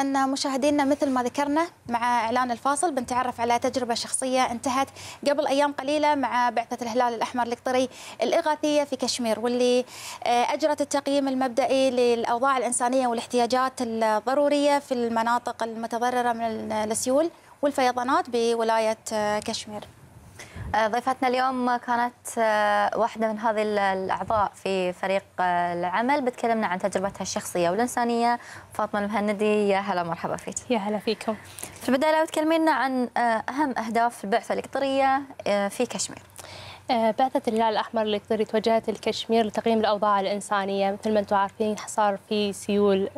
إذا مشاهدينا مثل ما ذكرنا مع إعلان الفاصل بنتعرف على تجربة شخصية انتهت قبل أيام قليلة مع بعثة الهلال الأحمر القطري الإغاثية في كشمير واللي آه، أجرت التقييم المبدئي للأوضاع الإنسانية والاحتياجات الضرورية في المناطق المتضررة من السيول والفيضانات بولاية آه، كشمير آه، ضيفتنا اليوم كانت آه، واحدة من هذه الأعضاء في فريق آه، العمل بتكلمنا عن تجربتها الشخصية والإنسانية فاطمة المهندي يا هلا مرحبا فيك يا هلا فيكم في البداية لو تكلمينا عن أهم أهداف البعثة القطرية في كشمير بعثة الهلال الأحمر القطري توجهت الكشمير لتقييم الأوضاع الإنسانية مثل ما أنتم عارفين صار في سيول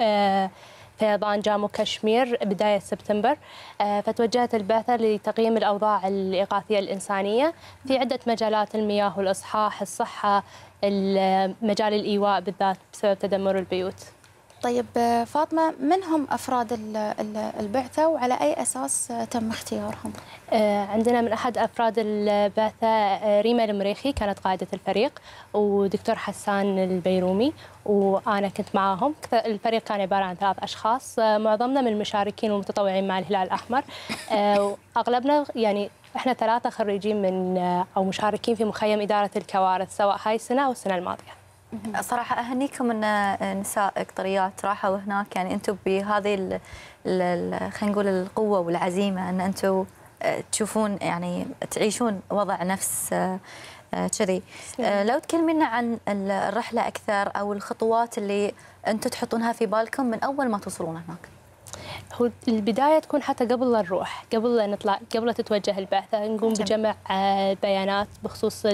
فيضان جامو كشمير بداية سبتمبر آه، فتوجهت البعثة لتقييم الأوضاع الإغاثية الإنسانية في عدة مجالات المياه والإصحاح الصحة مجال الإيواء بالذات بسبب تدمر البيوت طيب آه، فاطمه من هم افراد البعثه وعلى اي اساس آه، تم اختيارهم؟ آه، عندنا من احد افراد البعثه ريما المريخي كانت قائده الفريق ودكتور حسان البيرومي وانا كنت معاهم الفريق كان عباره عن ثلاث اشخاص معظمنا من المشاركين والمتطوعين مع الهلال الاحمر واغلبنا يعني احنا ثلاثه خريجين من او مشاركين في مخيم اداره الكوارث سواء هاي السنه او السنه الماضيه. صراحه اهنيكم ان نساء قطريات راحوا هناك يعني انتم بهذه خلينا نقول القوه والعزيمه ان انتم آه، تشوفون يعني تعيشون وضع نفس آه، آه، كذي لو تكلمينا عن الرحله اكثر او الخطوات اللي انتم تحطونها في بالكم من اول ما توصلون هناك هو البداية تكون حتى قبل لا نروح قبل لا نطلع قبل لا تتوجه البعثة نقوم بجمع بيانات بخصوص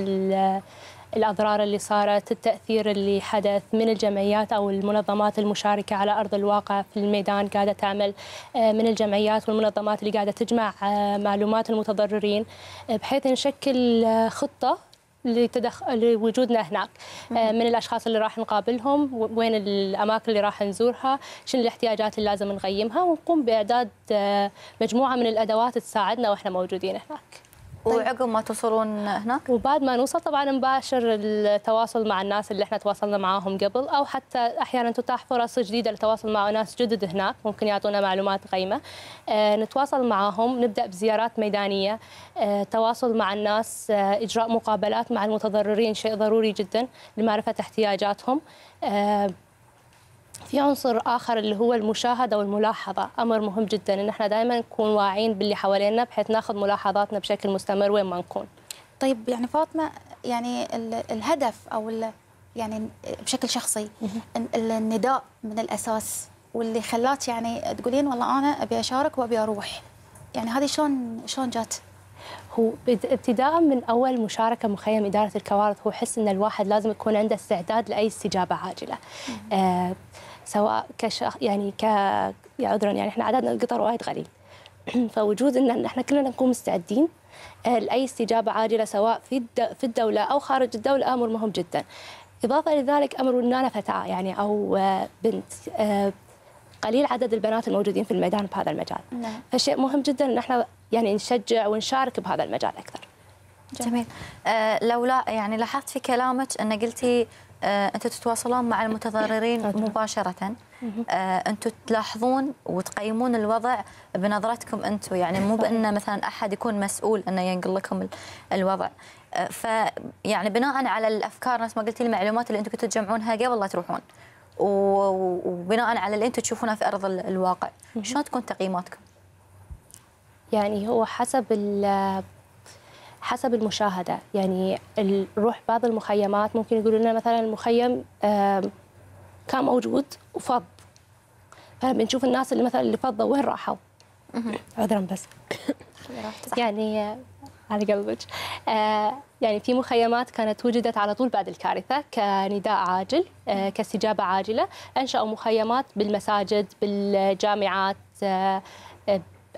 الأضرار اللي صارت التأثير اللي حدث من الجمعيات أو المنظمات المشاركة على أرض الواقع في الميدان قاعدة تعمل آه، من الجمعيات والمنظمات اللي قاعدة تجمع آه، معلومات المتضررين آه، بحيث نشكل خطة لتدخ... لوجودنا هناك من الاشخاص اللي راح نقابلهم وين الاماكن اللي راح نزورها شنو الاحتياجات اللي لازم نقيمها ونقوم باعداد مجموعه من الادوات تساعدنا واحنا موجودين هناك طيب. وعقب ما توصلون هناك وبعد ما نوصل طبعا نباشر التواصل مع الناس اللي احنا تواصلنا معاهم قبل او حتى احيانا تتاح فرص جديده للتواصل مع ناس جدد هناك ممكن يعطونا معلومات قيمه آه نتواصل معاهم نبدا بزيارات ميدانيه آه تواصل مع الناس آه اجراء مقابلات مع المتضررين شيء ضروري جدا لمعرفه احتياجاتهم آه في عنصر اخر اللي هو المشاهده والملاحظه امر مهم جدا ان احنا دائما نكون واعيين باللي حوالينا بحيث ناخذ ملاحظاتنا بشكل مستمر وين ما نكون طيب يعني فاطمه يعني الهدف او يعني بشكل شخصي النداء من الاساس واللي خلاك يعني تقولين والله انا ابي اشارك وابي اروح يعني هذه شلون شلون جات؟ هو ابتداء من اول مشاركه مخيم اداره الكوارث هو حس ان الواحد لازم يكون عنده استعداد لاي استجابه عاجله. آه سواء كشخ يعني ك عذرا يعني احنا عددنا القطر وايد قليل فوجود ان احنا كلنا نكون مستعدين آه، لاي استجابه عاجله سواء في في الدوله او خارج الدوله امر مهم جدا. اضافه لذلك امر ان انا فتاه يعني او آه، بنت آه، قليل عدد البنات الموجودين في الميدان بهذا المجال. نعم. فشيء مهم جدا ان احنا يعني نشجع ونشارك بهذا المجال اكثر. جميل. جميل. أه لو لا يعني لاحظت في كلامك ان قلتي آه، انتم تتواصلون مع المتضررين مباشره آه، انتم تلاحظون وتقيمون الوضع بنظرتكم انتم يعني مو بان مثلا احد يكون مسؤول انه ينقل لكم الوضع آه، ف يعني بناء على الافكار نفس ما قلتي المعلومات اللي انتم كنتوا تجمعونها قبل لا تروحون وبناء على اللي انتم تشوفونه في ارض الواقع شلون تكون تقييماتكم يعني هو حسب حسب المشاهده يعني نروح بعض المخيمات ممكن يقولوا لنا مثلا المخيم كان موجود وفض فبنشوف الناس اللي مثلا اللي فضوا وين راحوا عذرا بس يعني آه، على قلبك آه، يعني في مخيمات كانت وجدت على طول بعد الكارثة كنداء عاجل آه، كاستجابة عاجلة أنشأوا مخيمات بالمساجد بالجامعات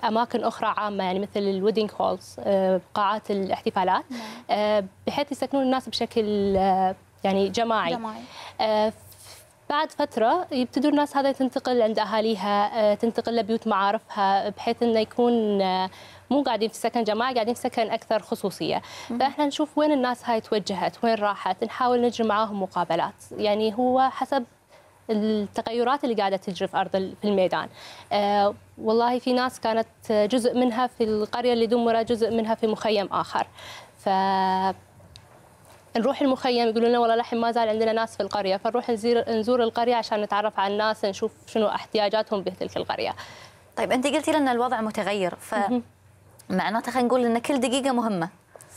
اماكن اخرى عامه يعني مثل الويدنج هولز آه، قاعات الاحتفالات نعم. آه، بحيث يسكنون الناس بشكل آه، يعني جماعي, جماعي. بعد فترة يبتدوا الناس هذا تنتقل عند أهاليها تنتقل لبيوت معارفها بحيث أنه يكون مو قاعدين في سكن جماعي قاعدين في سكن أكثر خصوصية فإحنا نشوف وين الناس هاي توجهت وين راحت نحاول نجري معاهم مقابلات يعني هو حسب التغيرات اللي قاعده تجري في ارض في الميدان آه، والله في ناس كانت جزء منها في القريه اللي دمرت جزء منها في مخيم اخر ف نروح المخيم يقولون لنا والله لحين ما زال عندنا ناس في القريه فنروح نزور نزور القريه عشان نتعرف على الناس نشوف شنو احتياجاتهم بتلك القريه طيب انت قلتي لنا الوضع متغير ف معناته خلينا نقول ان كل دقيقه مهمه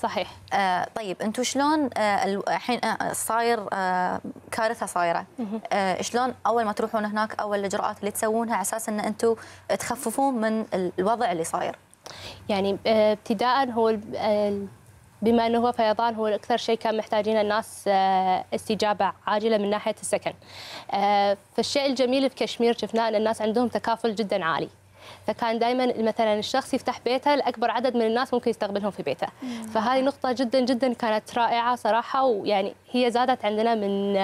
صحيح آه طيب انتم شلون آه، الحين آه صاير آه كارثه صايره آه شلون اول ما تروحون هناك اول الاجراءات اللي تسوونها على اساس ان انتم تخففون من الوضع اللي صاير يعني آه، ابتداء هو بما انه هو فيضان هو اكثر شيء كان محتاجين الناس آه، استجابه عاجله من ناحيه السكن. فالشيء الجميل في كشمير شفناه ان الناس عندهم تكافل جدا عالي. فكان دائما مثلا الشخص يفتح بيته لاكبر عدد من الناس ممكن يستقبلهم في بيته فهذه نقطه جدا جدا كانت رائعه صراحه ويعني هي زادت عندنا من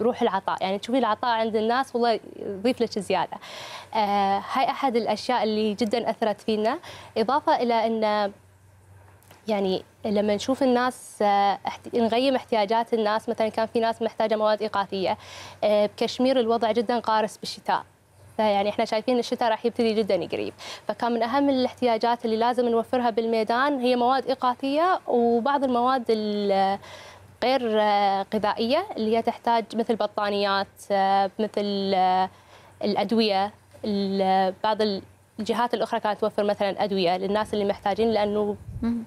روح العطاء يعني تشوفي العطاء عند الناس والله يضيف لك زياده آه هاي احد الاشياء اللي جدا اثرت فينا اضافه الى ان يعني لما نشوف الناس آه، نغيم احتياجات الناس مثلا كان في ناس محتاجه مواد اغاثيه آه، بكشمير الوضع جدا قارس بالشتاء فيعني احنا شايفين الشتاء راح يبتدي جدا قريب فكان من اهم الاحتياجات اللي لازم نوفرها بالميدان هي مواد اغاثيه وبعض المواد غير غذائيه اللي هي تحتاج مثل بطانيات مثل الادويه بعض الجهات الاخرى كانت توفر مثلا ادويه للناس اللي محتاجين لانه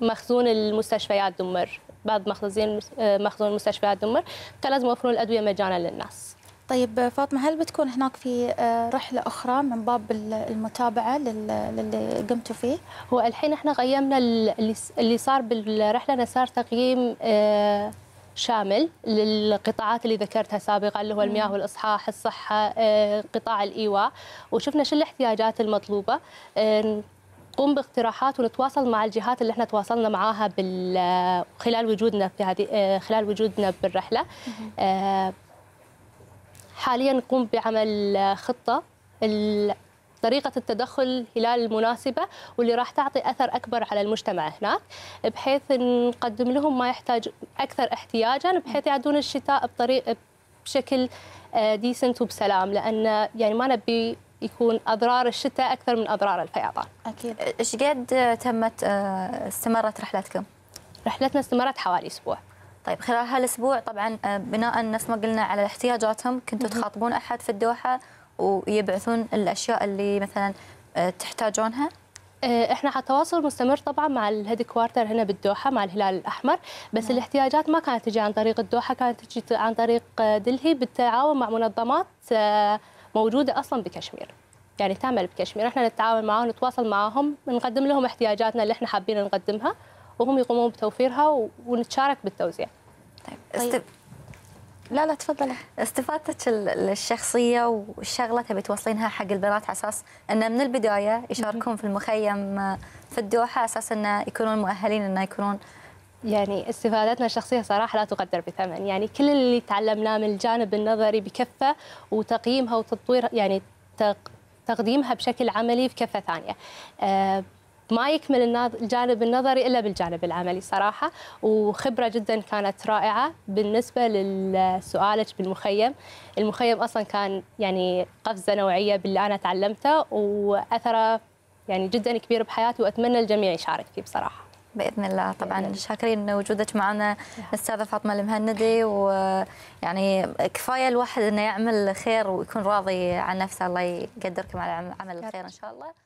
مخزون المستشفيات دمر بعض مخزون مخزون المستشفيات دمر كان لازم يوفرون الادويه مجانا للناس طيب فاطمه هل بتكون هناك في آه، رحله اخرى من باب المتابعه للي قمتوا فيه؟ هو الحين احنا قيمنا اللي صار بالرحله انا صار تقييم آه، شامل للقطاعات اللي ذكرتها سابقا اللي هو المياه والاصحاح، الصحه، آه، قطاع الايواء، وشفنا شو الاحتياجات المطلوبه نقوم باقتراحات ونتواصل مع الجهات اللي احنا تواصلنا معاها خلال وجودنا في هذه خلال وجودنا بالرحله حاليا نقوم بعمل خطة طريقة التدخل هلال المناسبة واللي راح تعطي أثر أكبر على المجتمع هناك بحيث نقدم لهم ما يحتاج أكثر احتياجا بحيث يعدون الشتاء بطريق بشكل ديسنت آه، وبسلام لأن يعني ما نبي يكون اضرار الشتاء اكثر من اضرار الفيضان. اكيد. ايش قد تمت آه، استمرت رحلتكم؟ رحلتنا استمرت حوالي اسبوع. طيب خلال هالاسبوع طبعا آه، بناء نفس ما قلنا على احتياجاتهم كنتوا تخاطبون احد في الدوحه ويبعثون الاشياء اللي مثلا آه، تحتاجونها؟ آه، احنا على تواصل مستمر طبعا مع الهيد كوارتر هنا بالدوحه مع الهلال الاحمر بس نعم. الاحتياجات ما كانت تجي عن طريق الدوحه كانت تجي عن طريق دلهي بالتعاون مع منظمات موجوده اصلا بكشمير يعني تعمل بكشمير احنا نتعاون معاهم نتواصل معاهم نقدم لهم احتياجاتنا اللي احنا حابين نقدمها وهم يقومون بتوفيرها ونتشارك بالتوزيع طيب, طيب. لا لا تفضلي استفادتك الشخصيه والشغله تبي توصلينها حق البنات على اساس انه من البدايه يشاركون في المخيم آه، في الدوحه على اساس انه يكونون مؤهلين انه يكونون يعني استفادتنا الشخصيه صراحه لا تقدر بثمن يعني كل اللي تعلمناه من الجانب النظري بكفه وتقييمها وتطوير يعني تق... تقديمها بشكل عملي في كفه ثانيه. أه ما يكمل الجانب النظري الا بالجانب العملي صراحه وخبره جدا كانت رائعه بالنسبه لسؤالك بالمخيم المخيم اصلا كان يعني قفزه نوعيه باللي انا تعلمته واثره يعني جدا كبير بحياتي واتمنى الجميع يشارك فيه بصراحه باذن الله طبعا شاكرين وجودك معنا استاذه فاطمه المهندي ويعني كفايه الواحد انه يعمل خير ويكون راضي عن نفسه الله يقدركم على عمل الخير ان شاء الله